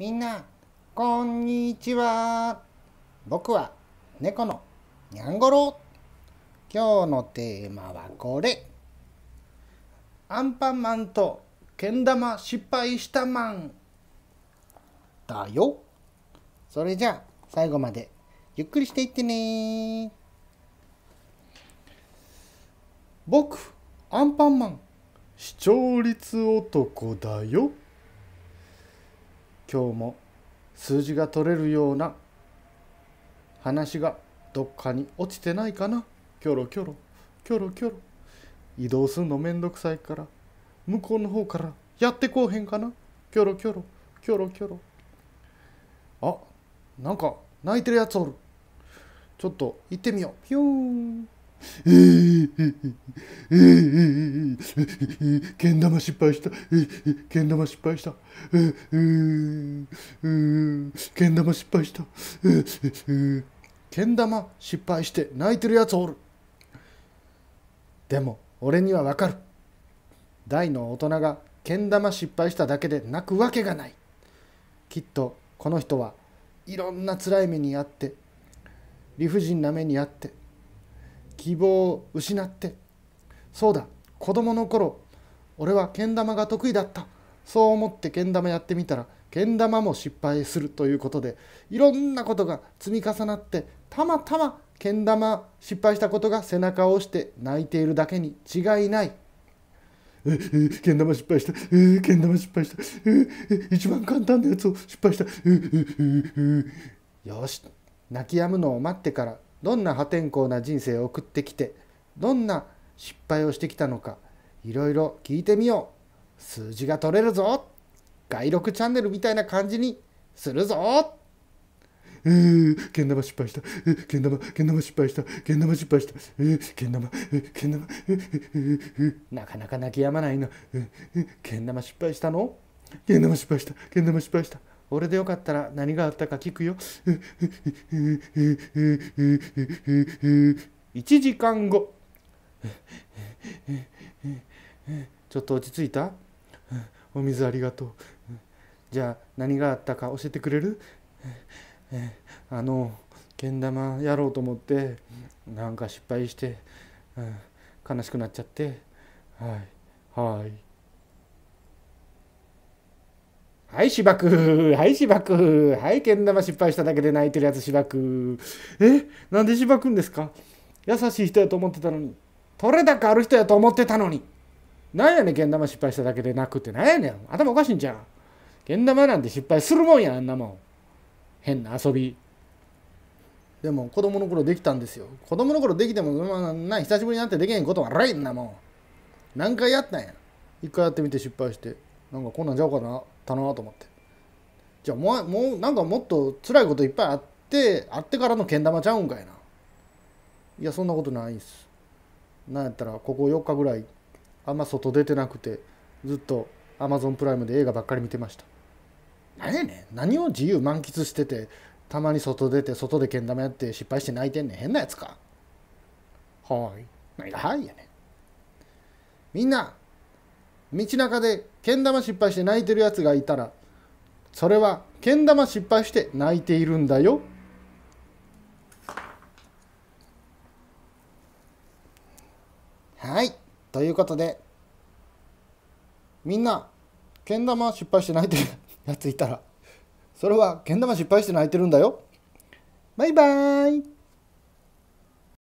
みんな、こんにちは。僕は猫のにゃんごろ。今日のテーマはこれ。アンパンマンとけん玉失敗したマン。だよ。それじゃあ、最後までゆっくりしていってね僕、アンパンマン、視聴率男だよ。今日も数字が取れるような話がどっかに落ちてないかなキョロキョロキョロキョロ移動すんのめんどくさいから向こうの方からやってこうへんかなキョロキョロキョロキョロあなんか泣いてるやつおるちょっと行ってみようピューンけん玉失敗した。けん玉失敗した。けん玉失敗した。けん玉失敗して泣いてるやつおる。でも俺にはわかる。大の大人がけん玉失敗しただけで泣くわけがない。きっとこの人はいろんな辛い目にあって理不尽な目にあって希望を失ってそうだ子供の頃俺はけん玉が得意だったそう思ってけん玉やってみたらけん玉も失敗するということでいろんなことが積み重なってたまたまけん玉失敗したことが背中を押して泣いているだけに違いない。けん玉失敗した、けん玉失敗した、一番簡単なやつを失敗した、ええよし泣き止むのを待ってからどんな破天荒な人生を送ってきてどんな失敗をしてきたのかいろいろ聞いてみよう数字が取れるぞ外録チャンネルみたいな感じにするぞえー、けん玉失敗した、えー、けん玉、けん玉失敗した、けん玉失敗した、えー、けん玉、えー、けん玉、えー、えー、なかなか泣き止まないな、えー、けん玉失敗したのけん玉失敗した、けん玉失敗した。俺でよかったら何があったか聞くよ。1時間後。ちょっと落ち着いたお水ありがとう。じゃあ何があったか教えてくれるあの、けん玉やろうと思って、なんか失敗して、悲しくなっちゃって、はい、はい。はい、しばく。はい、しばく。はい、けん玉失敗しただけで泣いてるやつしばく。え、なんでしばくんですか優しい人やと思ってたのに。取れ高ある人やと思ってたのに。なんやねん、けん玉失敗しただけで泣くって。なんやねん。頭おかしいんじゃん。けん玉なんて失敗するもんや、あんなもん。変な遊び。でも子供の頃できたんですよ。子供の頃できても、まあ、な久しぶりになってできへんことはないんだもん。何回やったんや。一回やってみて失敗して。なんかこんなんちゃうかなたなと思ってじゃあもうもうなんかもっと辛いこといっぱいあってあってからのけん玉ちゃうんかいないやそんなことないんすなんやったらここ4日ぐらいあんま外出てなくてずっとアマゾンプライムで映画ばっかり見てました何やねん何を自由満喫しててたまに外出て外でけん玉やって失敗して泣いてんねん変なやつかはい何がはいやねんみんな道中でけん玉失敗して泣いてるやつがいたらそれはけん玉失敗して泣いているんだよはいということでみんなけん玉失敗して泣いてるやついたらそれはけん玉失敗して泣いてるんだよバイバーイ